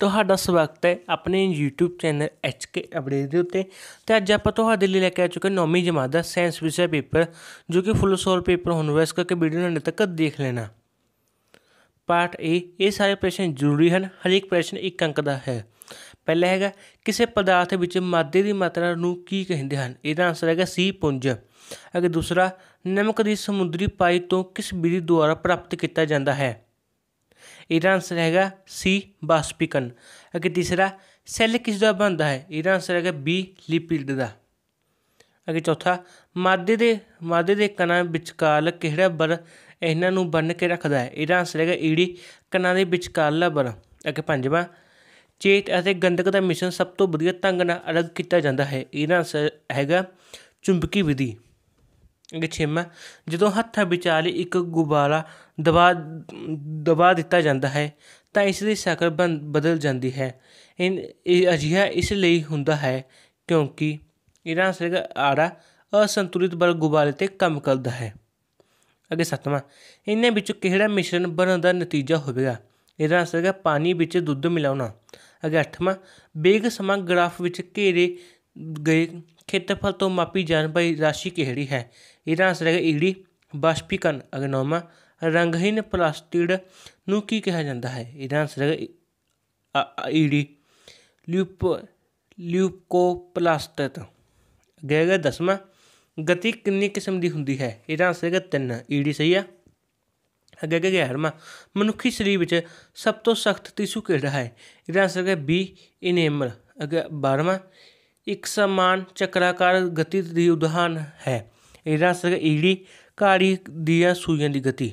ਤੁਹਾਡਾ ਸਵਾਗਤ ਹੈ ਆਪਣੇ YouTube ਚੈਨਲ HK ਅਪਡੇਟ ਦੇ ਉੱਤੇ ਤੇ ਅੱਜ ਆਪਾਂ ਤੁਹਾਡੇ ਲਈ ਲੈ ਕੇ ਆ ਚੁੱਕੇ ਨੌਵੀਂ ਜਮਾਤ ਦਾ ਸਾਇੰਸ ਵਿਸ਼ਾ ਪੇਪਰ ਜੋ ਕਿ ਫੁੱਲ ਸੋਲ ਪੇਪਰ ਹੋਣ ਵਾਲਾ ਇਸ ਕਰਕੇ ਵੀਡੀਓ ਨੂੰ ਅੰਤ ਤੱਕ ਦੇਖ ਲੈਣਾ ਪਾਰਟ A ਇਹ ਸਾਰੇ ਪ੍ਰਸ਼ਨ ਜ਼ਰੂਰੀ ਹਨ ਹਰ ਇੱਕ ਪ੍ਰਸ਼ਨ ਇੱਕ ਅੰਕ ਦਾ ਹੈ ਪਹਿਲਾ ਹੈਗਾ ਕਿਸੇ ਪਦਾਰਥ ਵਿੱਚ ਮਾਦੇ ਦੀ ਮਾਤਰਾ ਨੂੰ ਕੀ ਕਹਿੰਦੇ ਹਨ ਇਹਦਾ ਆਨਸਰ ਹੈਗਾ ਸੀ ਪੁੰਜ ਅਗੇ ਦੂਸਰਾ ਨਮਕ ਦੀ ਸਮੁੰਦਰੀ ਪਾਈ ਤੋਂ ਕਿਸ ਵਿਧੀ ਦੁਆਰਾ ਪ੍ਰਾਪਤ ਕੀਤਾ ਜਾਂਦਾ ਹੈ ਇਹਦਾ ਆਨਸਰ ਹੈਗਾ ਸੀ ਬਾਸਪੀਕਨ ਅਗੇ ਤੀਸਰਾ ਸੈੱਲ ਕਿਸ ਦਾ ਬਣਦਾ ਹੈ ਇਹਦਾ ਆਨਸਰ ਹੈਗਾ ਬੀ ਲਿਪਿਡ ਦਾ ਅਗੇ ਚੌਥਾ ਮਾਦੇ ਦੇ ਮਾਦੇ ਦੇ ਕਣਾਂ ਵਿਚਕਾਰ ਕਿਹੜਾ ਬਰ ਇਹਨਾਂ ਨੂੰ ਬੰਨ ਕੇ ਰੱਖਦਾ ਹੈ ਇਹਦਾ ਆਨਸਰ ਹੈਗਾ ਈੜੀ e ਕਣਾਂ ਦੇ ਵਿਚਕਾਰਲਾ ਬਰ ਅਗੇ ਪੰਜਵਾਂ ਚੇਤ ਅਤੇ ਗੰਧਕ ਦਾ ਮਿਸ਼ਨ ਸਭ ਤੋਂ ਵਧੀਆ ਤੰਗ ਨਾਲ ਅਲੱਗ ਕੀਤਾ ਜਾਂਦਾ ਹੈ ਇਹਦਾ ਆਨਸਰ ਹੈਗਾ ਚੁੰਬਕੀ ਵਿਧੀ ਛੇਵਾਂ ਜਦੋਂ ਹੱਥਾਂ ਵਿਚਾਲੇ ਇੱਕ ਗੁਬਾਰਾ ਦਬਾ ਦਬਾ ਦਿੱਤਾ ਜਾਂਦਾ ਹੈ ਤਾਂ ਇਸ ਦੀ ਸ਼ਕਲ ਬਦਲ ਜਾਂਦੀ ਹੈ ਇਹ ਅਜਿਹਾ ਇਸ ਲਈ ਹੁੰਦਾ ਹੈ ਕਿਉਂਕਿ ਇਹਨਾਂ ਸਿਰ ਆੜਾ ਅਸੰਤੁਲਿਤ ਬਲ ਗੁਬਾਰੇ ਤੇ ਕੰਮ ਕਰਦਾ ਹੈ ਅਗੇ ਸੱਤਵਾਂ ਇਹਨਾਂ ਵਿੱਚੋਂ ਕਿਹੜਾ ਮਿਸ਼ਰਣ ਬਣਨ ਦਾ ਨਤੀਜਾ ਹੋਵੇਗਾ ਇਹਨਾਂ ਸਿਰ ਪਾਣੀ ਵਿੱਚ ਦੁੱਧ ਮਿਲਾਉਣਾ ਅਗੇ ਅੱਠਵਾਂ ਬੇਗ ਸਮਾਂ ਗ੍ਰਾਫ ਵਿੱਚ ਘੇਰੇ ਗਏ ਖੇਤਫਲ ਤੋਂ ਮਾਪੀ ਜਾਣ ਵਾਲੀ ਰਾਸ਼ੀ ਕਿਹੜੀ ਹੈ ਇਹਦਾ ਆਨਸਰ ਹੈ ਈੜੀ ਬਾਸ਼ਪੀਕਨ ਅਗਨੋਮਾ ਰੰਗਹੀਨ ਪਲਾਸਟਿਡ ਨੂੰ ਕੀ ਕਿਹਾ ਜਾਂਦਾ ਹੈ ਇਹਦਾ ਆਨਸਰ ਹੈ ਈੜੀ ਲਿਊਪ ਲਿਊਕੋਪਲਾਸਟਿਡ ਗੈਗਾ ਦਸਮਾ ਗਤੀ ਕਿੰਨੀ ਕਿਸਮ ਦੀ ਹੁੰਦੀ ਹੈ ਇਹਦਾ ਆਨਸਰ ਹੈ ਤਿੰਨ ਈੜੀ ਸਹੀ ਆ ਅੱਗੇ ਅੱਗੇ ਹਰਮਾ ਮਨੁੱਖੀ ਸਰੀਰ ਵਿੱਚ ਸਭ ਤੋਂ ਸਖਤ ਟਿਸ਼ੂ ਕਿਹੜਾ ਹੈ ਇਹਦਾ ਆਨਸਰ ਹੈ ਬੀ ਇਨੇਮਲ ਅੱਗੇ 12ਵਾਂ ਇੱਕ ਸਮਾਨ ਚੱਕਰਾਕਾਰ ਗਤੀ ਦੀ ਉਦਾਹਰਨ ਹੈ ਇਹਦਾ ਸਰ ਈੜੀ ਕਾੜੀ ਦੀਆਂ ਸੂਈਆਂ ਦੀ ਗਤੀ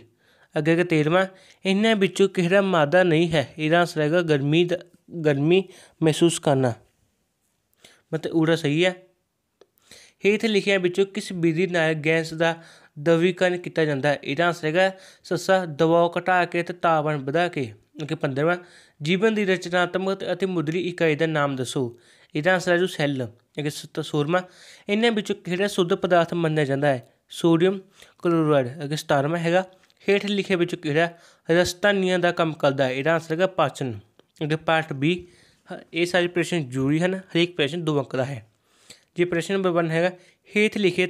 ਅੱਗੇ ਕਿ 13ਵਾਂ ਇਹਨਾਂ ਵਿੱਚੋਂ ਕਿਹੜਾ ਮਾਦਾ ਨਹੀਂ ਹੈ ਇਹਦਾ ਆਨਸਰ ਹੈਗਾ ਗਰਮੀ ਗਰਮੀ ਮਹਿਸੂਸ ਕਰਨਾ ਮਤਲਬ ਉੜਾ ਸਹੀ ਹੈ ਹੇਠ ਲਿਖਿਆ ਵਿੱਚੋਂ ਕਿਸ ਵਿਧੀ ਨਾਲ ਗੈਸ ਦਾ ਦਵੀਕਰਨ ਕੀਤਾ ਜਾਂਦਾ ਹੈ ਇਹਦਾ ਆਨਸਰ ਹੈਗਾ ਸੱਸਾ ਦਬਾਅ ਘਟਾ ਕੇ ਤੇ ਤਾਪਮਾਨ ਵਧਾ ਕੇ ਕਿ 15ਵਾਂ ਜੀਵਨ ਦੀ ਰਚਨਾਤਮਕ ਅਤੇ ਮੁਦਰੀ ਇਕਾਈ ਦਾ ਨਾਮ ਦੱਸੋ ਇਹਦਾ ਆਨਸਰ ਹੈ ਜੋ ਸੈੱਲ ਕਿ ਸੂਰਮਾ ਇਹਨਾਂ ਵਿੱਚੋਂ ਕਿਹੜਾ ਸ਼ੁੱਧ ਪਦਾਰਥ ਮੰਨਿਆ ਜਾਂਦਾ ਹੈ ਸੋਡੀਅਮ ਕਲੋਰਾਈਡ ਅਗੇ 17ਵਾਂ ਹੈਗਾ ਹੇਠ ਲਿਖੇ ਵਿੱਚ ਕਿਹੜਾ ਰਸਤਾਨੀਆਂ ਦਾ ਕੰਮ ਕਰਦਾ ਹੈ ਇਹਦਾ ਆਨਸਰ ਹੈਗਾ ਪਾਚਨ ਅਗੇ ਪਾਰਟ B ਇਹ ਸਾਰੇ ਪ੍ਰਸ਼ਨ ਜ਼ਰੂਰੀ ਹਨ ਹਰੇਕ ਪ੍ਰਸ਼ਨ ਦੋ ਅੰਕ ਦਾ ਹੈ ਜੇ ਪ੍ਰਸ਼ਨ ਨੰਬਰ 1 ਹੈਗਾ ਹੇਠ ਲਿਖੇ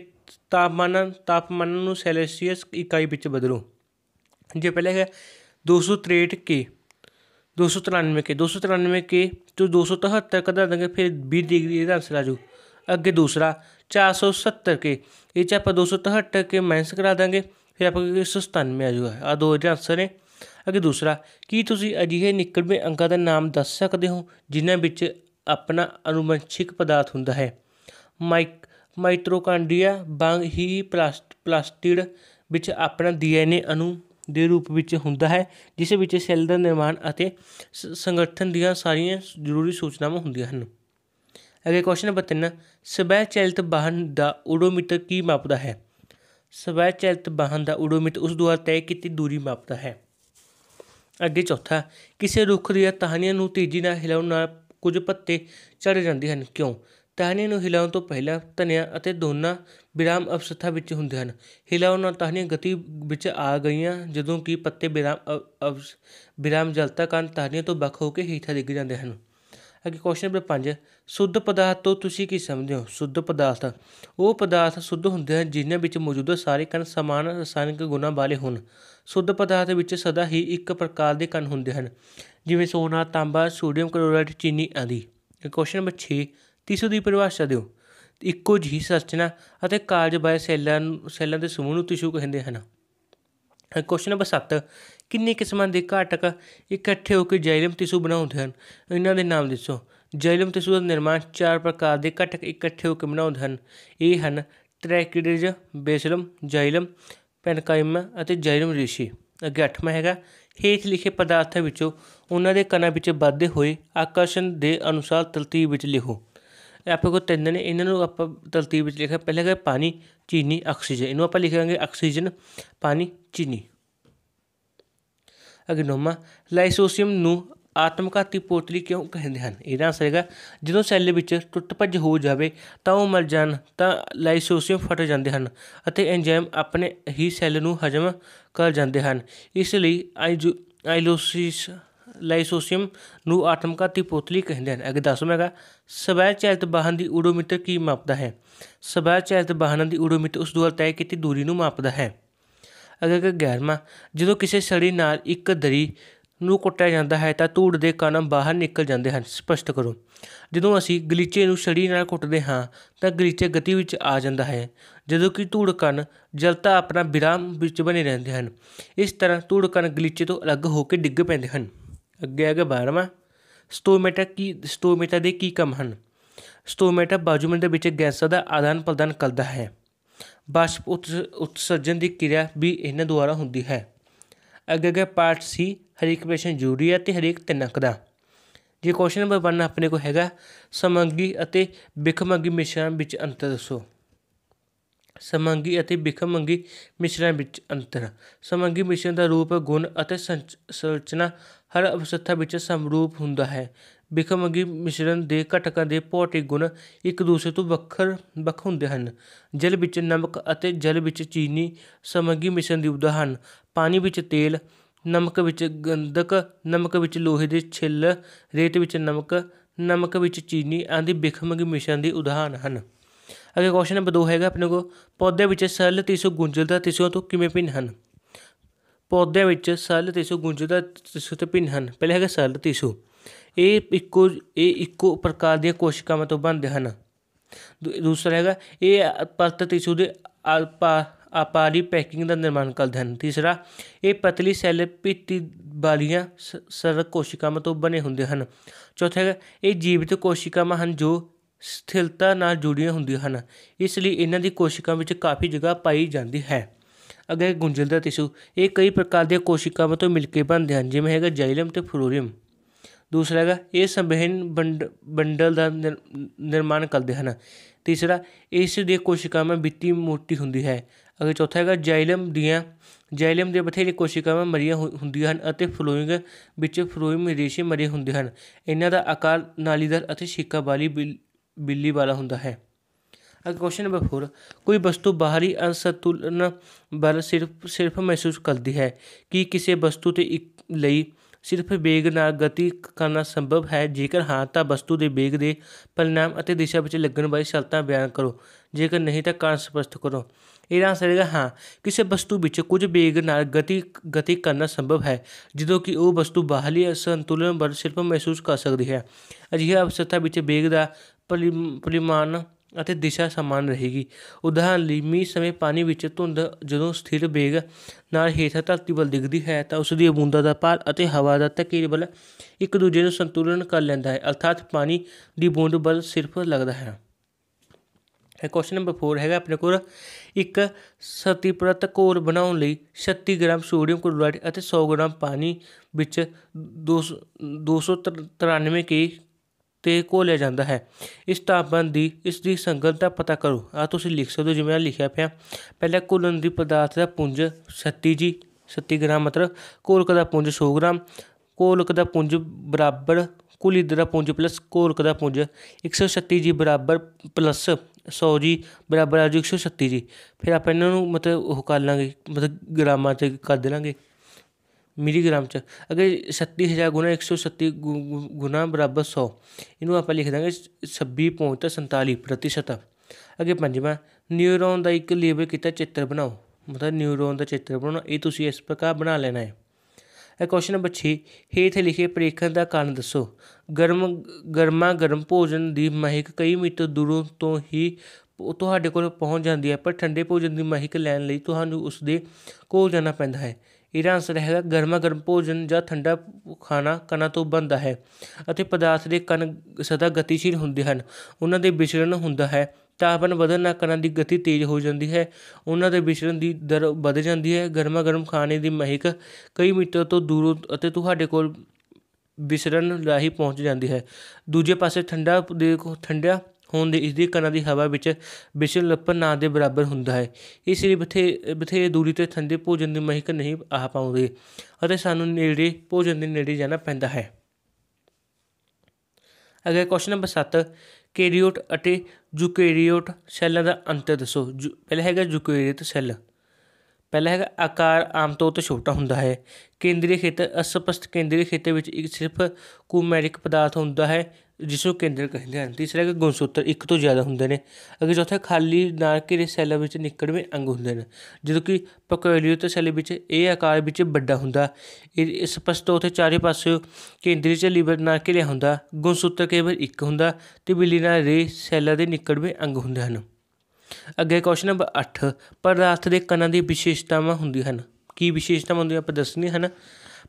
ਤਾਪਮਾਨ ਤਾਪਮਾਨ ਨੂੰ ਸੈਲਸੀਅਸ ਇਕਾਈ ਵਿੱਚ ਬਦਲੋ ਜੇ ਪਹਿਲੇ ਹੈ 263 ਕੇ 293 ਕੇ 293 ਕੇ ਤੋਂ 273 तिरानवे ਦਾਂਗੇ ਫਿਰ 20 ਡਿਗਰੀ ਇਹਦਾ ਆਨਸਰ ਆ ਅੱਗੇ ਦੂਸਰਾ 470 ਕੇ ਇਹ ਚ ਆਪਾਂ 273 ਕੇ ਮਾਈਨਸ ਕਰਾ ਦਾਂਗੇ ਫਿਰ ਆਪਾਂ 197 ਆ ਆ ਦੋ ਜਿਹੜੇ ਆਨਸਰ ਨੇ ਅੱਗੇ ਦੂਸਰਾ ਕੀ ਤੁਸੀਂ ਅਜਿਹੇ ਨਿਕਲਵੇਂ ਅੰਕਾਂ ਦਾ ਨਾਮ ਦੱਸ ਸਕਦੇ ਹੋ ਜਿਨ੍ਹਾਂ ਵਿੱਚ ਆਪਣਾ ਅਨੁਵੰਸ਼ਿਕ ਪਦਾਰਥ ਹੁੰਦਾ ਹੈ ਮਾਈਕ ਮਾਈਟ੍ਰੋਕਾਂਡਰੀਆ ਬੰਗ ਹੀ ਪਲਾਸਟਿਡ ਵਿੱਚ ਆਪਣਾ ਡੀਐਨਏ ਅਣੂ ਦੇ ਰੂਪ ਵਿੱਚ ਹੁੰਦਾ ਹੈ ਜਿਸ ਵਿੱਚ ਸੈੱਲ ਦਾ ਨਿਰਮਾਣ ਅਤੇ ਸੰਗਠਨ ਦੀਆਂ ਸਾਰੀਆਂ ਜ਼ਰੂਰੀ ਸੂਚਨਾਵਾਂ ਹੁੰਦੀਆਂ ਹਨ ਅਗੇ ਕੁਐਸਚਨ ਨੰਬਰ 3 ਸਵੈ ਚਲਿਤ ਵਾਹਨ ਦਾ ਓਡੋਮੀਟਰ ਕੀ ਮਾਪਦਾ ਹੈ ਸਵੈ ਚਲਿਤ ਵਾਹਨ ਦਾ ਓਡੋਮੀਟਰ ਉਸ ਦੁਆਰਾ ਤੈਅ ਕੀਤੀ ਦੂਰੀ ਮਾਪਦਾ ਹੈ ਅੱਗੇ ਚੌਥਾ ਕਿਸੇ ਰੁੱਖ ਦੀਆਂ ਟਾਹਣੀਆਂ ਨੂੰ ਤੇਜ਼ੀ ਨਾਲ ਹਿਲਾਉਣ ਨਾਲ ਕੁਝ ਪੱਤੇ ਝੜ ਜਾਂਦੇ ਹਨ ਕਿਉਂ ਟਾਹਣੀ ਨੂੰ ਹਿਲਾਉਣ ਤੋਂ ਪਹਿਲਾਂ ਤਣਿਆ ਅਤੇ ਦੋਨਾਂ ਵਿਰਾਮ ਅਵਸਥਾ ਵਿੱਚ ਹੁੰਦੇ ਹਨ ਹਿਲਾਉਣ ਨਾਲ ਟਾਹਣੀਆਂ ਗਤੀ ਵਿੱਚ ਆ ਗਈਆਂ ਜਦੋਂ ਕਿ ਪੱਤੇ ਵਿਰਾਮ ਅਵਸ ਵਿਰਾਮ ਜਲਤਾ ਕਾਰਨ ਟਾਹਣੀਆਂ ਤੋਂ ਵੱਖ ਹੋ ਕੇ ਹੇਠਾਂ ਡਿੱਗ ਜਾਂਦੇ ਹਨ ਅਗੇ ਕੁਐਸਚਨ ਨੰਬਰ 5 ਸ਼ੁੱਧ ਪਦਾਰਥ ਤੋਂ ਤੁਸੀਂ ਕੀ ਸਮਝਦੇ ਹੋ ਸ਼ੁੱਧ ਪਦਾਰਥ ਉਹ ਪਦਾਰਥ ਸ਼ੁੱਧ ਹੁੰਦੇ ਹਨ ਜਿਨ੍ਹਾਂ ਵਿੱਚ ਮੌਜੂਦ ਸਾਰੇ ਕਣ ਸਮਾਨ ਰਸਾਇਣਿਕ ਗੁਣਾਂ ਵਾਲੇ ਹੋਣ ਸ਼ੁੱਧ ਪਦਾਰਥ ਵਿੱਚ ਸਦਾ ਹੀ ਇੱਕ ਪ੍ਰਕਾਰ ਦੇ ਕਣ ਹੁੰਦੇ ਹਨ ਜਿਵੇਂ ਸੋਨਾ ਤਾਂਬਾ ਸੋਡੀਅਮ ਕਲੋਰਾਈਡ ਚੀਨੀ ਆਦਿ ਕੁਐਸਚਨ ਨੰਬਰ 6 ਤਿਸੂ ਦੀ ਪਰਿਭਾਸ਼ਾ ਦਿਓ ਇੱਕੋ ਜਿਹੀ ਸਰਚਨਾ ਅਤੇ ਕਾਰਜ ਬਾਇ ਸੈੱਲਾਂ ਨੂੰ ਸੈੱਲਾਂ ਦੇ ਸਮੂਹ ਨੂੰ ਟਿਸ਼ੂ ਕਹਿੰਦੇ ਹਨ ਕੁਐਸਚਨ ਨੰਬਰ 7 ਕਿੰਨੇ ਕਿਸਮਾਂ ਦੇ ਘਟਕ ਇਕੱਠੇ ਹੋ ਕੇ ਜਾਇਲਮ ਟਿਸ਼ੂ ਬਣਾਉਂਦੇ ਹਨ ਇਹਨਾਂ ਦੇ ਨਾਮ ਦੱਸੋ ਜਾਇਲਮ ਟਿਸ਼ੂ ਦਾ ਨਿਰਮਾਣ ਚਾਰ ਪ੍ਰਕਾਰ ਦੇ ਘਟਕ ਇਕੱਠੇ ਹੋ ਕੇ ਬਣਾਉਂਦੇ ਹਨ ਇਹ ਹਨ ਟ੍ਰੈਕਿਡਜ ਬੇਸਲਮ ਜਾਇਲਮ ਪੈਨਕਾਈਮ ਅਤੇ ਜਾਇਲਮ ਰੇਸ਼ੀ ਅੱਗੇ 8ਵਾਂ ਹੈਗਾ ਹੇਠ ਲਿਖੇ ਪਦਾਰਥਾਂ ਵਿੱਚੋਂ ਉਹਨਾਂ ਦੇ ਕਣਾਂ ਵਿੱਚ ਵੱਧਦੇ ਹੋਏ ਆਕਰਸ਼ਣ ਦੇ ਅਨੁਸਾਰ ਤਰਤੀਬ ਵਿੱਚ ਲਿਖੋ ਆਪਾਂ ਕੋ ਤਿੰਨ ਨੇ ਇਹਨਾਂ ਨੂੰ ਆਪਾਂ ਤਰਤੀਬ ਵਿੱਚ ਲਿਖਿਆ ਪਹਿਲੇ ਹੈਗਾ ਪਾਣੀ ਚੀਨੀ ਆਕਸੀਜਨ ਇਹਨੂੰ ਆਪਾਂ ਲਿਖਾਂਗੇ ਆਕਸੀਜਨ ਪਾਣੀ ਚੀਨੀ ਅਗੇ ਨੋਮਾ ਲਾਈਸੋਸੀਅਮ ਨੂੰ ਆਤਮਘਾਤੀ ਪੋਤਲੀ ਕਿਉਂ ਕਹਿੰਦੇ ਹਨ ਇਹਦਾ ਅਸਰ ਹੈਗਾ ਜਦੋਂ ਸੈੱਲ ਵਿੱਚ ਟੁੱਟ ਭੱਜ ਹੋ ਜਾਵੇ ਤਾਂ ਉਹ ਮਰ ਜਾਣ ਤਾਂ ਲਾਈਸੋਸੀਅਮ ਫਟ ਜਾਂਦੇ ਹਨ ਅਤੇ ਐਂਜ਼ਾਈਮ ਆਪਣੇ ਹੀ ਸੈੱਲ ਨੂੰ ਹਜਮ ਕਰ ਜਾਂਦੇ ਹਨ ਇਸ ਲਈ ਆਈਲੋਸਿਸ ਲਾਈਸੋਸੀਅਮ ਨੂੰ ਆਤਮਘਾਤੀ ਪੋਤਲੀ ਕਹਿੰਦੇ ਹਨ ਅੱਗੇ ਮੈਂਗਾ ਸਵੈ ਸਵੈਚਲਿਤ ਵਾਹਨ ਦੀ ਉਡੋਮੀਟਰ ਕੀ ਮਾਪਦਾ ਹੈ ਸਵੈਚਲਿਤ ਵਾਹਨਾਂ ਦੀ ਉਡੋਮੀਟਰ ਉਸ ਦੁਆਰਾ ਤੈਅ ਕੀਤੀ ਦੂਰੀ ਨੂੰ ਮਾਪਦਾ ਹੈ ਅਗਰ ਕਿ 11ਵਾਂ ਜਦੋਂ ਕਿਸੇ ਛੜੀ ਨਾਲ ਇੱਕ ਦਰੀ ਨੂੰ ਕੁੱਟਿਆ ਜਾਂਦਾ ਹੈ ਤਾਂ ਧੂੜ ਦੇ ਕਣ ਬਾਹਰ ਨਿਕਲ ਜਾਂਦੇ ਹਨ ਸਪਸ਼ਟ ਕਰੋ ਜਦੋਂ ਅਸੀਂ ਗਲੀਚੇ ਨੂੰ ਛੜੀ ਨਾਲ ਕੁੱਟਦੇ ਹਾਂ ਤਾਂ ਗਲੀਚੇ ਗਤੀ ਵਿੱਚ ਆ ਜਾਂਦਾ ਹੈ ਜਦੋਂ ਕਿ ਧੂੜ ਕਣ ਜਲਤਾ ਆਪਣਾ ਵਿਰਾਮ ਵਿੱਚ ਬਣੇ ਰਹਿੰਦੇ ਹਨ ਇਸ ਤਰ੍ਹਾਂ ਧੂੜ ਕਣ ਗਲੀਚੇ ਤੋਂ ਅਲੱਗ ਹੋ ਕੇ ਡਿੱਗ ਪੈਂਦੇ ਹਨ ਅੱਗੇ ਅੱਗੇ 12ਵਾਂ ਸਟੋਮੇਟਾ ਕੀ ਸਟੋਮੇਟਾ ਦੇ ਕੀ ਕੰਮ ਹਨ ਸਟੋਮੇਟਾ ਬਾਜੂਮਨ ਦੇ ਵਿੱਚ ਗੈਸਾਂ ਦਾ ਆਦਾਨ ਪ੍ਰਦਾਨ ਕਰਦਾ ਹੈ ਬਾਸ਼ਪ ਉਤਸਰਜਨ ਦੀ ਕਿਰਿਆ ਵੀ ਇਹਨਾਂ ਦੁਆਰਾ ਹੁੰਦੀ ਹੈ ਅੱਗੇ ਅੱਗੇ ਪਾਰਟ ਸੀ ਹਰੇਕ ਪ੍ਰਸ਼ਨ ਜ਼ਰੂਰੀ ਹੈ ਤੇ ਹਰੇਕ ਅੰਕ ਦਾ ਜੇ ਕੁਐਸਚਨ ਨੰਬਰ 1 ਆਪਣੇ ਕੋ ਹੈਗਾ ਸਮੰਗੀ ਅਤੇ ਵਿਖਮੰਗੀ ਮਿਸ਼ਰਣ ਵਿੱਚ ਅੰਤਰ ਦੱਸੋ ਸਮੰਗੀ ਅਤੇ ਵਿਖਮੰਗੀ ਮਿਸ਼ਰਣ ਵਿੱਚ ਅੰਤਰ ਸਮੰਗੀ ਮਿਸ਼ਰਣ ਦਾ ਰੂਪ ਗੁਣ ਅਤੇ ਸੰਰਚਨਾ ਹਰ ਅਵਸਥਾ ਵਿੱਚ ਸਮਰੂਪ ਹੁੰਦਾ ਹੈ ਵਿਖਮੰਗੀ ਮਿਸ਼ਰਣ ਦੇ ਘਟਕਾਂ ਦੇ ਭੌਤਿਕ ਗੁਣ ਇੱਕ ਦੂਸਰੇ ਤੋਂ ਵੱਖਰ ਵੱਖ ਹੁੰਦੇ ਹਨ ਜਲ ਵਿੱਚ ਨਮਕ ਅਤੇ ਜਲ ਵਿੱਚ ਚੀਨੀ ਸਮੰਗੀ ਮਿਸ਼ਰਣ ਦੀ ਉਦਾਹਰਣ ਪਾਣੀ ਵਿੱਚ ਤੇਲ ਨਮਕ ਵਿੱਚ ਗੰਧਕ ਨਮਕ ਵਿੱਚ ਲੋਹੇ ਦੇ ਛਿੱਲ ਰੇਤ ਵਿੱਚ ਨਮਕ ਨਮਕ ਵਿੱਚ ਚੀਨੀ ਆਦਿ ਵਿਖਮੰਗੀ ਮਿਸ਼ਰਣ ਦੀ ਉਦਾਹਰਣ ਹਨ ਅਗੇ ਕੁਐਸਚਨ ਨੰਬਰ 2 ਹੈਗਾ ਆਪਣੇ ਕੋ ਪੌਦੇ ਵਿੱਚ ਸੈੱਲ ਤਿਸੂ ਗੁੰਝਲਦਾਰ ਤਿਸੂਆਂ ਤੋਂ ਕਿਵੇਂ ਭਿੰਨ ਹਨ ਪੌਦਿਆਂ ਵਿੱਚ ਸਰਲ ਟਿਸ਼ੂ ਗੁੰਝਲਦਾਰ ਟਿਸ਼ੂ ਤੋਂ ਭਿੰਨ ਹਨ ਪਹਿਲੇ ਹੈਗਾ ਸਰਲ ਟਿਸ਼ੂ ਇਹ ਇੱਕੋ ਇਹ ਇੱਕੋ ਪ੍ਰਕਾਰ ਦੀਆਂ ਕੋਸ਼ਿਕਾਵਾਂ ਤੋਂ ਬਣਦੇ ਹਨ ਦੂਸਰਾ ਹੈਗਾ ਇਹ ਪਰਤ ਟਿਸ਼ੂ ਦੇ ਆਪਾ ਆਪਾਰੀ ਪੈਕਿੰਗ ਦਾ ਨਿਰਮਾਣ ਕਰਦੇ ਹਨ ਤੀਸਰਾ ਇਹ ਪਤਲੀ ਸੈੱਲ ਭਿੱਤੀ ਵਾਲੀਆਂ ਸਰਲ ਕੋਸ਼ਿਕਾਵਾਂ ਤੋਂ ਬਣੇ ਹੁੰਦੇ ਹਨ ਚੌਥਾ ਹੈਗਾ ਇਹ ਜੀਵਿਤ ਕੋਸ਼ਿਕਾਵਾਂ ਹਨ ਜੋ ਸਥਿਰਤਾ ਨਾਲ ਜੁੜੀਆਂ ਹੁੰਦੀਆਂ ਹਨ ਇਸ ਲਈ ਇਹਨਾਂ ਦੀ ਕੋਸ਼ਿਕਾਵਾਂ ਵਿੱਚ ਕਾਫੀ ਜਗ੍ਹਾ ਪਾਈ ਜਾਂਦੀ ਹੈ ਅਗੇ ਗੁੰਝਲਦਾਰ ਟਿਸ਼ੂ ਇਹ ਕਈ ਪ੍ਰਕਾਰ ਦੇ ਕੋਸ਼ਿਕਾਵਾਂ ਤੋਂ ਮਿਲ ਕੇ ਬਣਦੇ ਹਨ ਜਿਵੇਂ ਹੈਗਾ ਜਾਈਲਮ ਤੇ ਫਲੋਰੀਅਮ ਦੂਸਰਾ ਹੈਗਾ ਇਹ ਸੰਬਹਿਨ ਬੰਡਲ ਦਾ ਨਿਰਮਾਣ ਕਰਦੇ ਹਨ ਤੀਸਰਾ ਇਸ ਦੀ ਕੋਸ਼ਿਕਾਵਾਂ ਬਿੱਤੀ ਮੋਟੀ ਹੁੰਦੀ ਹੈ ਅਗੇ ਚੌਥਾ ਹੈਗਾ ਜਾਈਲਮ ਦੀਆਂ ਜਾਈਲਮ ਦੇ ਬਥੇਰੇ ਕੋਸ਼ਿਕਾਵਾਂ ਮਰੀਆਂ ਹੁੰਦੀਆਂ ਹਨ ਅਤੇ ਫਲੋਇੰਗ ਵਿੱਚ ਫਲੋਇਮ ਰੇਸ਼ੇ ਮਰੇ ਹੁੰਦੇ ਹਨ ਇਹਨਾਂ ਦਾ ਆਕਾਰ ਨਾਲੀਦਾਰ ਅਤੇ ਛਿੱਕਾ ਵਾਲੀ ਬਿੱਲੀ ਵਾਲਾ ਹੁੰਦਾ ਹੈ ਕੁਐਸਚਨ ਨੰਬਰ 4 ਕੋਈ ਵਸਤੂ ਬਾਹਰੀ ਅਸੰਤੁਲਨ ਬਲ ਸਿਰਫ ਸਿਰਫ ਮਹਿਸੂਸ ਕਰਦੀ ਹੈ ਕੀ ਕਿਸੇ ਵਸਤੂ ਤੇ ਲਈ ਸਿਰਫ ਵੇਗ ਨਾਲ ਗਤੀ ਕਰਨਾ ਸੰਭਵ ਹੈ ਜੇਕਰ ਹਾਂ ਤਾਂ ਵਸਤੂ ਦੇ ਵੇਗ ਦੇ ਪਰਿਣਾਮ ਅਤੇ ਦਿਸ਼ਾ ਵਿੱਚ ਲੱਗਣ ਵਾਲੀ ਸ਼ਰਤਾਂ ਬਿਆਨ ਕਰੋ ਜੇਕਰ ਨਹੀਂ ਤਾਂ ਕਾਰਨ ਸਪਸ਼ਟ ਕਰੋ ਇਹਦਾ ਆਨਸਰ ਹੈਗਾ ਹਾਂ ਕਿਸੇ ਵਸਤੂ ਵਿੱਚ ਕੁਝ ਵੇਗ ਨਾਲ ਗਤੀ ਗਤੀ ਕਰਨਾ ਸੰਭਵ ਹੈ ਜਦੋਂ ਕਿ ਉਹ ਵਸਤੂ ਬਾਹਰੀ ਅਸੰਤੁਲਨ ਬਲ ਸਿਰਫ ਮਹਿਸੂਸ ਕਰ ਸਕਦੀ ਹੈ ਅਜਿਹੀ ਅਵਸਥਾ ਵਿੱਚ ਵੇਗ ਦਾ ਪਰਿਮਾਣ ਅਤੇ ਦਿਸ਼ਾ ਸਮਾਨ ਰਹੇਗੀ ਉਦਾਹਰਨ ਲਈ ਮੀਂਹ ਸਮੇਂ ਪਾਣੀ ਵਿੱਚ ਧੁੰਦ ਜਦੋਂ ਸਥਿਰ ਵੇਗ ਨਾਲ ਹੇਠਾਂ ਧਰਤੀ ਵੱਲ ਡਿੱਗਦੀ ਹੈ ਤਾਂ ਉਸ ਦੀ ਬੂੰਦਾਂ ਦਾ ਭਾਰ ਅਤੇ ਹਵਾ ਦਾ ਤਕਰੀਬਨ ਇੱਕ ਦੂਜੇ ਨੂੰ ਸੰਤੁਲਨ ਕਰ ਲੈਂਦਾ ਹੈ ਅਰਥਾਤ ਪਾਣੀ ਦੀ ਬੂੰਦ ਬਲ ਸਿਰਫ ਲੱਗਦਾ ਹੈ ਹੈ ਕੁਐਸਚਨ ਨੰਬਰ 4 ਹੈਗਾ ਆਪਣੇ ਕੋਲ ਇੱਕ ਸਤੀਪ੍ਰਤ ਕੋਰ ਬਣਾਉਣ ਲਈ 36 ਗ੍ਰਾਮ ਸੋਡੀਅਮ ਕਲੋਰਾਈਡ ਅਤੇ 100 ਗ੍ਰਾਮ ਪਾਣੀ ਵਿੱਚ 293 ਕੇ ਤੇ ਘੋਲਿਆ ਜਾਂਦਾ ਹੈ ਇਸ ਤਾਪਮਾਨ ਦੀ ਇਸ ਦੀ ਸੰਗਲਤਾ ਪਤਾ ਕਰੋ ਆ ਤੁਸੀਂ ਲਿਖ ਸਕਦੇ ਹੋ ਜਿਵੇਂ ਆ ਲਿਖਿਆ ਪਿਆ ਪਹਿਲਾ ਕੁਲਨ ਦੀ ਪਦਾਰਥ ਦਾ ਪੁੰਜ 36 ਜੀ 36 ਗ੍ਰਾਮ ਮਤਲਬ ਕੋਲਕ ਦਾ ਪੁੰਜ 100 ਗ੍ਰਾਮ ਕੋਲਕ ਦਾ ਪੁੰਜ ਬਰਾਬਰ ਕੁਲੀ ਦਾ ਪੁੰਜ ਪਲੱਸ ਕੋਲਕ ਦਾ ਪੁੰਜ 136 ਜੀ ਬਰਾਬਰ ਪਲੱਸ 100 ਜੀ ਬਰਾਬਰ ਆ ਜੂ 136 ਜੀ ਫਿਰ ਆਪਾਂ ਇਹਨਾਂ ਨੂੰ ਮਤਲਬ ਉਹ ਕਰ ਲਾਂਗੇ ਮਤਲਬ ਗ੍ਰਾਮਾਂ 'ਚ ਕਰ ਦੇ ਲਾਂਗੇ ਮਿਲੀਗ੍ਰਾਮ 'ਚ ਅਗਰ 36000 ਗੁਣਾ 137 ਗੁਣਾ ਬਰਾਬਰ 100 ਇਹਨੂੰ ਆਪਾਂ ਲਿਖ ਦਾਂਗੇ 26.47% ਅਗੇ ਪੰਜਵਾਂ ਨਿਊਰੋਨ ਦਾ ਇੱਕ ਲੇਬਲ ਕੀਤਾ ਚਿੱਤਰ ਬਣਾਓ ਮਤਲਬ ਨਿਊਰੋਨ ਦਾ ਚਿੱਤਰ ਬਣਾਉਣਾ ਇਹ ਤੁਸੀਂ ਇਸ ਪ੍ਰਕਾਰ ਬਣਾ ਲੈਣਾ ਹੈ ਇਹ ਕੁਐਸਚਨ ਨੰਬਰ 6 ਹੇਠ ਲਿਖੇ ਪ੍ਰੇਖਣ ਦਾ ਕਾਰਨ ਦੱਸੋ ਗਰਮ ਗਰਮਾ ਗਰਮ ਭੋਜਨ ਦੀ ਮਹਿਕ ਕਈ ਮੀਟਰ ਦੂਰੋਂ ਤੋਂ ਹੀ ਤੁਹਾਡੇ ਕੋਲ ਪਹੁੰਚ ਜਾਂਦੀ ਹੈ ਪਰ ਠੰਡੇ ਭੋਜਨ ਦੀ ਮਹਿਕ ਲੈਣ ਲਈ ਤੁਹਾਨੂੰ ਉਸ ਦੇ ਕੋਲ ਜਾਣਾ ਪੈਂਦਾ ਹੈ ਇਹਦਾ ਆਨਸਰ ਹੈਗਾ ਗਰਮਾ ਗਰਮ ਭੋਜਨ ਜਾਂ ਠੰਡਾ ਖਾਣਾ ਕਣਾਂ ਤੋਂ ਬੰਦਾ ਹੈ ਅਤੇ ਪਦਾਰਥ ਦੇ ਕਣ ਸਦਾ ਗਤੀਸ਼ੀਲ ਹੁੰਦੇ ਹਨ ਉਹਨਾਂ ਦੇ ਵਿਚਰਨ ਹੁੰਦਾ ਹੈ ਤਾਪਮਨ ਵਧਣ ਨਾਲ ਕਣਾਂ ਦੀ ਗਤੀ ਤੇਜ਼ ਹੋ ਜਾਂਦੀ ਹੈ ਉਹਨਾਂ ਦੇ ਵਿਚਰਨ ਦੀ ਦਰ ਵਧ ਜਾਂਦੀ ਹੈ ਗਰਮਾ ਗਰਮ ਖਾਣੇ ਦੀ ਮਹਿਕ ਕਈ ਮੀਟਰ ਤੋਂ ਦੂਰ ਅਤੇ ਤੁਹਾਡੇ ਕੋਲ ਵਿਚਰਨ ਰਾਹੀਂ ਪਹੁੰਚ ਜਾਂਦੀ ਹੈ ਦੂਜੇ ਪਾਸੇ ਠੰਡਾ ਦੇ ਠੰਡਾ ਹੋਣ ਦੇ ਇਸ ਦੇ ਕਣਾਂ ਦੀ ਹਵਾ ਵਿੱਚ ਲੱਪਣ ਨਾ ਦੇ ਬਰਾਬਰ ਹੁੰਦਾ ਹੈ ਇਸ ਲਈ ਬਥੇ ਬਥੇ ਦੂਰੀ ਤੇ ਠੰਡੇ ਭੋਜਨ ਦੀ ਮਹਿਕ ਨਹੀਂ ਆ ਪਾਉਂਦੀ ਅਤੇ ਸਾਨੂੰ ਨੇੜੇ ਭੋਜਨ ਦੇ ਨੇੜੇ ਜਾਣਾ ਪੈਂਦਾ ਹੈ ਅਗਰ ਕੁਐਸਚਨ ਨੰਬਰ 7 ਕੈਰੀਓਟ ਅਤੇ ਜੁਕੇਰੀਓਟ ਸੈੱਲਾਂ ਦਾ ਅੰਤਰ ਦੱਸੋ ਪਹਿਲਾ ਹੈਗਾ ਯੂਕੈਰੀਓਟ ਸੈੱਲ ਪਹਿਲਾ ਹੈਗਾ ਆਕਾਰ ਆਮ ਤੌਰ ਤੇ ਛੋਟਾ ਹੁੰਦਾ ਹੈ ਕੇਂਦਰੀ ਖੇਤਰ ਅਸਪਸ਼ਟ ਕੇਂਦਰੀ ਖੇਤਰ ਵਿੱਚ ਇੱਕ ਸਿਰਫ ਕੁਮੈਰਿਕ ਪਦਾਰਥ ਹੁੰਦਾ ਹੈ ਜਿਸ ਨੂੰ ਕੇਂਦਰ ਕਹਿੰਦੇ ਹਨ ਤੀਸਰਾ ਹੈ ਗੁਣਸੂਤਰ ਇੱਕ ਤੋਂ ਜ਼ਿਆਦਾ ਹੁੰਦੇ ਨੇ ਅਗੇ ਚੌਥਾ ਖਾਲੀ ਨਾਲ ਘਿਰੇ ਸੈੱਲ ਵਿੱਚ ਨਿਕੜਵੇਂ ਅੰਗ ਹੁੰਦੇ ਨੇ ਜਦੋਂ ਕਿ ਤੇ ਸੈੱਲ ਵਿੱਚ ਇਹ ਆਕਾਰ ਵਿੱਚ ਵੱਡਾ ਹੁੰਦਾ ਇਹ ਸਪਸ਼ਟ ਤੌਰ ਤੇ ਚਾਰੇ ਪਾਸੇ ਕੇਂਦਰੀ ਚ ਝੱਲੀ ਨਾਲ ਘਿਰਿਆ ਹੁੰਦਾ ਗੁਣਸੂਤਰ ਕੇਵਲ ਇੱਕ ਹੁੰਦਾ ਤੇ ਬਿੱਲੀ ਨਾਲ ਰੇ ਸੈੱਲ ਦੇ ਨਿਕੜਵੇਂ ਅੰਗ ਹੁੰਦੇ ਹਨ ਅੱਗੇ ਕੁਐਸਚਨ ਨੰਬਰ 8 ਪਦਾਰਥ ਦੇ ਕਣਾਂ ਦੀ ਵਿਸ਼ੇਸ਼ਤਾਵਾਂ ਹੁੰਦੀਆਂ ਹਨ ਕੀ ਵਿਸ਼ੇਸ਼ਤਾਵਾਂ ਹੁੰਦੀਆਂ ਆਪਾਂ ਦੱਸਣੀ ਹਨ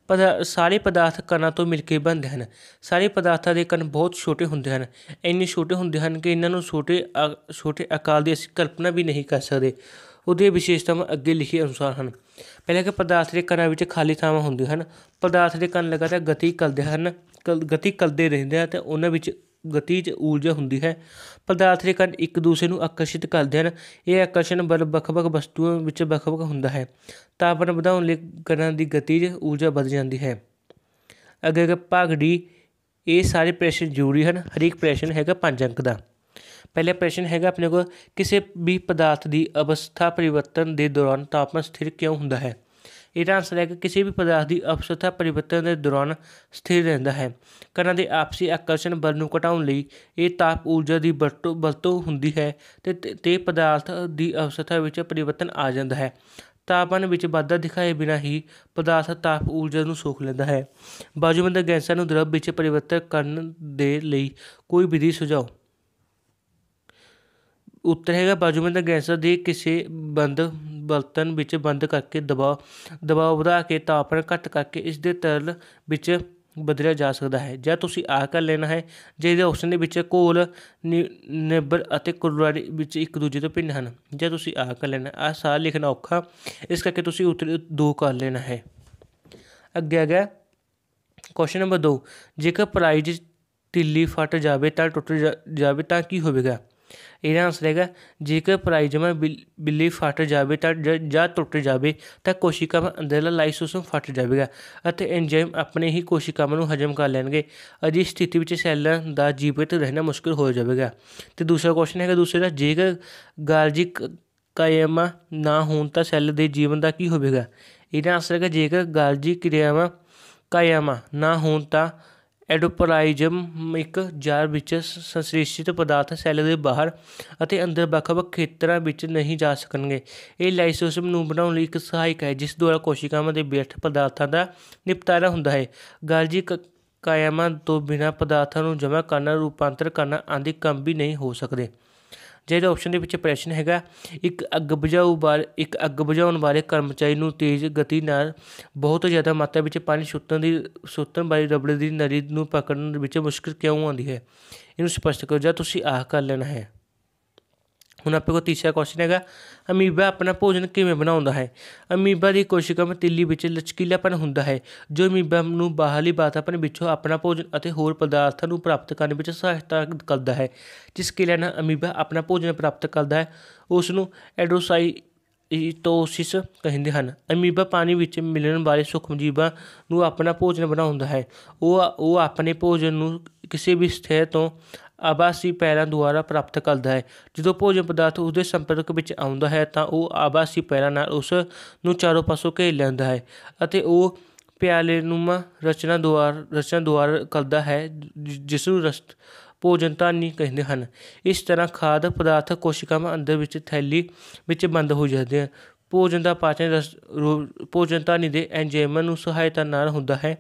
ਪਰ ਸਾਰੇ ਪਦਾਰਥ ਕਣਾਂ ਤੋਂ ਮਿਲ ਕੇ ਬਣਦੇ ਹਨ ਸਾਰੇ ਪਦਾਰਥਾਂ ਦੇ ਕਣ ਬਹੁਤ ਛੋਟੇ ਹੁੰਦੇ ਹਨ ਇੰਨੇ ਛੋਟੇ ਹੁੰਦੇ ਹਨ ਕਿ ਇਹਨਾਂ ਨੂੰ ਛੋਟੇ ਛੋਟੇ ਆਕਾਰ ਦੀ ਅਸੀਂ ਕਲਪਨਾ ਵੀ ਨਹੀਂ ਕਰ ਸਕਦੇ ਉਹਦੇ ਵਿਸ਼ੇਸ਼ਤਾਵਾਂ ਅੱਗੇ ਲਿਖੇ ਅਨੁਸਾਰ ਹਨ ਪਹਿਲੇ ਕਿ ਪਦਾਰਥ ਦੇ ਕਣਾਂ ਵਿੱਚ ਖਾਲੀ ਥਾਵਾਂ ਹੁੰਦੀਆਂ ਹਨ ਪਦਾਰਥ ਦੇ ਕਣ ਲਗਾਤਾਰ ਗਤੀ ਕਰਦੇ ਹਨ ਗਤੀ ਕਰਦੇ ਰਹਿੰਦੇ ਆ ਤੇ ਉਹਨਾਂ ਵਿੱਚ ਗਤੀ 'ਚ ਊਰਜਾ ਹੁੰਦੀ ਹੈ ਪਦਾਰਥ ਦੇ ਕਣ ਇੱਕ ਦੂਸਰੇ ਨੂੰ ਆਕਰਸ਼ਿਤ ਕਰਦੇ ਹਨ ਇਹ ਆਕਰਸ਼ਣ ਬਲ ਵੱਖ-ਵੱਖ ਵਸਤੂਆਂ ਵਿੱਚ ਵੱਖ-ਵੱਖ ਹੁੰਦਾ ਹੈ ਤਾਪਮਾਨ ਵਧਾਉਣ ਲਈ ਕਣਾਂ ਦੀ ਗਤੀ 'ਚ ਊਰਜਾ ਵੱਧ ਜਾਂਦੀ ਹੈ ਅਗਰ ਹੈ ਭਾਗ ਡੀ ਇਹ ਸਾਰੇ ਪ੍ਰਸ਼ਨ ਜ਼ਰੂਰੀ ਹਨ ਹਰੇਕ ਪ੍ਰਸ਼ਨ ਹੈਗਾ ਪੰਜ ਅੰਕ ਦਾ ਪਹਿਲੇ ਪ੍ਰਸ਼ਨ ਹੈਗਾ ਆਪਣੇ ਕੋਲ ਕਿਸੇ ਵੀ ਪਦਾਰਥ ਦੀ ਅਵਸਥਾ ਪਰਿਵਰਤਨ ਦੇ ਦੌਰਾਨ ਤਾਪਮਾਨ ਸਥਿਰ ਕਿਉਂ ਹੁੰਦਾ ਹੈ ਇਹ ਆਨਸਰ ਹੈ ਕਿ ਕਿਸੇ ਵੀ ਪਦਾਰਥ ਦੀ ਅਵਸਥਾ ਪਰਿਵਰਤਨ ਦੇ ਦੌਰਾਨ ਸਥਿਰ ਰਹਿੰਦਾ ਹੈ ਕਣਾਂ ਦੇ ਆਪਸੀ ਆਕਰਸ਼ਣ ਬਲ ਨੂੰ ਘਟਾਉਣ ਲਈ ਇਹ ਤਾਪ ਊਰਜਾ ਦੀ ਵਰਤੋਂ ਵਰਤੋਂ ਹੁੰਦੀ ਹੈ ਤੇ ਤੇ ਪਦਾਰਥ ਦੀ ਅਵਸਥਾ ਵਿੱਚ ਪਰਿਵਰਤਨ ਆ ਜਾਂਦਾ ਹੈ ਤਾਪਮਾਨ ਵਿੱਚ ਵਾਧਾ ਦਿਖਾਏ ਬਿਨਾਂ ਹੀ ਪਦਾਰਥ ਤਾਪ ਊਰਜਾ ਨੂੰ ਸੋਖ ਲੈਂਦਾ ਹੈ ਬਾਜੂਬੰਦ ਗੈਸਾਂ ਨੂੰ ਦਰਬ ਵਿੱਚ ਪਰਿਵਰਤਨ ਕਰਨ ਦੇ ਲਈ ਕੋਈ ਵਿਧੀ ਸੁਝਾਓ ਉੱਤਰ ਹੈਗਾ ਬਾਜੂਮੈਨ ਦਾ ਗੈਸਰ ਦੇ ਕਿਸੇ ਬੰਦ ਬਰਤਨ ਵਿੱਚ ਬੰਦ ਕਰਕੇ ਦਬਾਅ ਦਬਾਅ ਵਧਾ ਕੇ ਤਾਪਮਾਨ ਘੱਟ ਕਰਕੇ ਇਸ ਦੇ ਤਰਲ ਵਿੱਚ ਬਦਲਿਆ ਜਾ ਸਕਦਾ ਹੈ ਜਾਂ ਤੁਸੀਂ ਆਹ ਕਰ ਲੈਣਾ ਹੈ ਜਿਹਦੇ ਆਪਸ਼ਨ ਦੇ ਵਿੱਚ ਕੋਲ ਨਿਬਰ ਅਤੇ ਕੁਰਬਾਨੀ ਵਿੱਚ ਇੱਕ ਦੂਜੇ ਤੋਂ ਭਿੰਨ ਹਨ ਜਾਂ ਤੁਸੀਂ ਆਹ ਕਰ ਲੈਣਾ ਆਹ ਸਾਰ ਲਿਖਣਾ ਔਖਾ ਇਸ ਕਰਕੇ ਤੁਸੀਂ ਉੱਤਰ ਦੋ ਕਰ ਲੈਣਾ ਹੈ ਅੱਗੇ ਅੱਗੇ ਕੁਐਸਚਨ ਨੰਬਰ 2 ਜੇਕਰ ਪ੍ਰਾਈਜ਼ ਢਿੱਲੀ ਫਟ ਜਾਵੇ ਤਾਂ ਟੁੱਟ ਜਾਵੇ ਤਾਂ ਕੀ ਹੋਵੇਗਾ ਇਹਦਾ ਆਨਸਰ ਹੈਗਾ ਜੇਕਰ ਪ੍ਰਾਈਜਮਾ ਬਿੱਲੀ ਫਟ ਜਾਵੇ ਤਾਂ ਜਾਂ ਟੁੱਟ ਜਾਵੇ ਤਾਂ ਕੋਸ਼ਿਕਾਵਾਂ ਅੰਦਰਲਾ ਲਾਈਸੋਸੋਮ ਫਟ ਜਾਵੇਗਾ ਅਤੇ ਐਂਜ਼ਾਈਮ ਆਪਣੇ ਹੀ ਕੋਸ਼ਿਕਾਵਾਂ ਨੂੰ ਹਜਮ ਕਰ ਲੈਣਗੇ ਅਜੀ ਸਥਿਤੀ ਵਿੱਚ ਸੈੱਲਾਂ ਦਾ ਜੀਵਿਤ ਰਹਿਣਾ ਮੁਸ਼ਕਲ ਹੋ ਜਾਵੇਗਾ ਤੇ ਦੂਸਰਾ ਕੁਐਸਚਨ ਹੈਗਾ ਦੂਸਰੇ ਦਾ ਜੇਕਰ ਗਾਲਜੀ ਕਾਇਮਾ ਨਾ ਹੋਣ ਤਾਂ ਸੈੱਲ ਦੇ ਜੀਵਨ ਦਾ ਕੀ ਹੋਵੇਗਾ ਇਹਦਾ ਆਨਸਰ ਹੈਗਾ ਜੇਕਰ ਗਾਲਜੀ ਕਿਰਿਆਵਾਂ ਕਾਇਮਾ ਨਾ ਹੋਣ ਤਾਂ ਐਂਡੋਪਲਾਜ਼ਮ ਇੱਕ ਜਾਰ ਵਿੱਚ ਸੰਸ੍ਰੇਸ਼ਿਤ ਪਦਾਰਥ ਸੈੱਲ ਦੇ ਬਾਹਰ ਅਤੇ ਅੰਦਰ ਵੱਖ ਵੱਖ ਖੇਤਰਾਂ ਵਿੱਚ ਨਹੀਂ ਜਾ ਸਕਣਗੇ ਇਹ ਲਾਈਸੋਸੋਮ ਨੂੰ ਬਣਾਉਣ ਲਈ ਇੱਕ ਸਹਾਇਕ ਹੈ ਜਿਸ ਦੁਆਰਾ ਕੋਸ਼ਿਕਾਵਾਂ ਦੇ ਵਿਅਰਥ ਪਦਾਰਥਾਂ ਦਾ ਨਿਪਟਾਰਾ ਹੁੰਦਾ ਹੈ ਗਾਲਜੀ ਕਾਇਮਾਂ ਤੋਂ ਬਿਨਾਂ ਪਦਾਰਥਾਂ ਨੂੰ ਜਮ੍ਹਾਂ ਕਰਨਾ ਰੂਪਾਂਤਰ ਕਰਨਾ ਆਦਿ ਕੰਮ ਵੀ ਨਹੀਂ ਹੋ ਸਕਦੇ ਜਿਹੜੇ ਆਪਸ਼ਨ ਦੇ ਵਿੱਚ ਪ੍ਰਸ਼ਨ ਹੈਗਾ ਇੱਕ ਅੱਗ ਬੁਝਾਉ ਬਾਰੇ ਇੱਕ ਅੱਗ ਬੁਝਾਉਣ ਵਾਲੇ ਕਰਮਚਾਰੀ ਨੂੰ ਤੇਜ਼ ਗਤੀ ਨਾਲ ਬਹੁਤ ਜ਼ਿਆਦਾ ਮਾਤਰਾ ਵਿੱਚ ਪਾਣੀ ਸੁੱਤਣ ਦੀ ਸੁੱਤਣ ਵਾਲੀ ਰਬੜ ਦੀ ਨਰੀ ਨੂੰ ਪਕੜਨ ਵਿੱਚ ਮੁਸ਼ਕਲ ਕਿਉਂ ਆਉਂਦੀ ਹੈ ਇਹਨੂੰ ਸਪਸ਼ਟ ਕਰੋ ਜਾਂ ਤੁਸੀਂ ਆਹ ਕਰ ਲੈਣਾ ਹੈ ਹੁਣ ਆਪੇ ਕੋ ਤੀਸਰਾ ਕੁਐਸਚਨ ਹੈਗਾ ਅਮੀਬਾ ਆਪਣਾ ਭੋਜਨ ਕਿਵੇਂ ਬਣਾਉਂਦਾ ਹੈ ਅਮੀਬਾ ਦੀ ਕੋਸ਼ਿਕਾ ਤਿੱਲੀ ਵਿੱਚ ਲਚਕੀਲਾਪਨ ਹੁੰਦਾ ਹੈ ਜੋ ਅਮੀਬਾ ਨੂੰ ਬਾਹਰੀ ਵਾਤਾਵਰਣ ਵਿੱਚੋਂ ਆਪਣਾ ਭੋਜਨ ਅਤੇ ਹੋਰ ਪਦਾਰਥਾਂ ਨੂੰ ਪ੍ਰਾਪਤ ਕਰਨ ਵਿੱਚ ਸਹਾਇਤਾ ਕਰਦਾ ਹੈ ਜਿਸ ਕੇ ਲੈਣਾ ਅਮੀਬਾ ਆਪਣਾ ਭੋਜਨ ਪ੍ਰਾਪਤ ਕਰਦਾ ਹੈ ਉਸ ਨੂੰ ਐਡੋਸਾਈ ਇਟੋਸਿਸ ਕਹਿੰਦੇ ਹਨ ਅਮੀਬਾ ਪਾਣੀ ਵਿੱਚ ਮਿਲਣ ਵਾਲੇ ਸੁਖਮ ਜੀਵਾਂ ਨੂੰ ਆਪਣਾ ਭੋਜਨ ਬਣਾਉਂਦਾ ਹੈ ਉਹ ਉਹ ਆਪਣੇ ਭੋਜਨ ਨੂੰ ਕਿਸੇ ਵੀ ਸਥਿਰ ਤੋਂ ਆਬਾਸੀ ਪੈਰਾਂ ਦੁਆਰਾ ਪ੍ਰਾਪਤ ਕਰਦਾ ਹੈ ਜਦੋਂ ਭੋਜਨ ਪਦਾਰਥ ਉਸ ਦੇ ਸੰਪਰਕ ਵਿੱਚ ਆਉਂਦਾ ਹੈ ਤਾਂ ਉਹ ਆਬਾਸੀ ਪੈਰਾਂ ਨਾਲ ਉਸ ਨੂੰ ਚਾਰੋਂ ਪਾਸੋਂ ਘੇਰ ਲੈਂਦਾ ਹੈ ਅਤੇ ਉਹ ਪਿਆਲੇਨੁਮਾ ਰਚਨਾ ਦੁਆਰ ਰਚਨਾ ਦੁਆਰ ਕਰਦਾ ਹੈ ਜਿਸ ਨੂੰ ਰਸਤ ਭੋਜਨ ਤਾਨੀ ਕਹਿੰਦੇ ਹਨ ਇਸ ਤਰ੍ਹਾਂ ਖਾਦ ਪਦਾਰਥ ਕੋਸ਼ਿਕਾਵਾਂ ਅੰਦਰ ਵਿੱਚ ਥੈਲੀ ਵਿੱਚ ਬੰਦ ਹੋ ਜਾਂਦੇ ਹਨ ਭੋਜਨ ਦਾ ਪਾਚਨ ਰਸ ਭੋਜਨ ਧਾਨੀ ਦੇ ਐਂਜਾਈਮ ਨੂੰ ਸਹਾਇਤਾ ਨਾਲ ਹੁੰਦਾ ਹੈ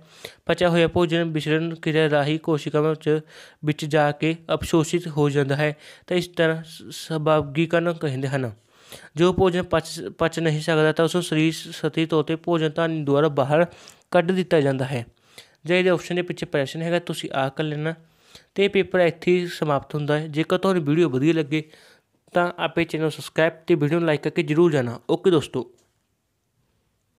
ਪਚਿਆ ਹੋਇਆ ਭੋਜਨ ਵਿਸ਼ਰਣ ਕਿਰਿਆ ਰਾਹੀਂ ਕੋਸ਼ਿਕਾਵਾਂ ਵਿੱਚ ਵਿੱਚ ਜਾ ਕੇ ਅਪਸ਼ੋਸ਼ਿਤ ਹੋ ਜਾਂਦਾ ਹੈ ਤਾਂ ਇਸ ਤਰ੍ਹਾਂ ਸਬਾਗੀਕਰਨ ਕਹਿੰਦੇ ਹਨ ਜੋ ਭੋਜਨ ਪਚ ਪਚ ਨਹੀਂ ਸਕਦਾ ਤਾਂ ਉਸ ਨੂੰ ਸਰੀਰ ਸਤੀ ਤੌਰ ਤੇ ਭੋਜਨ ਧਾਨੀ ਦੁਆਰਾ ਬਾਹਰ ਕੱਢ ਦਿੱਤਾ ਜਾਂਦਾ ਹੈ ਜੇ ਇਹਦੇ ਆਪਸ਼ਨ ਦੇ ਪਿੱਛੇ ਪ੍ਰਸ਼ਨ ਹੈਗਾ ਤੁਸੀਂ ਆ ਕਰ ਲੈਣਾ ਤੇ ਪੇਪਰ ਇੱਥੇ ਸਮਾਪਤ ਹੁੰਦਾ ਹੈ ਜੇਕਰ ਤੁਹਾਨੂੰ ਵੀਡੀਓ ਵਧੀਆ ਲੱਗੇ ਤਾਂ ਆਪੇ ਚੈਨਲ ਸਬਸਕ੍ਰਾਈਬ ਤੇ ਵੀਡੀਓ ਨੂੰ ਲਾਈਕ ਕਰਕੇ ਜਰੂਰ ਜਾਣਾ ਓਕੇ ਦੋਸਤੋ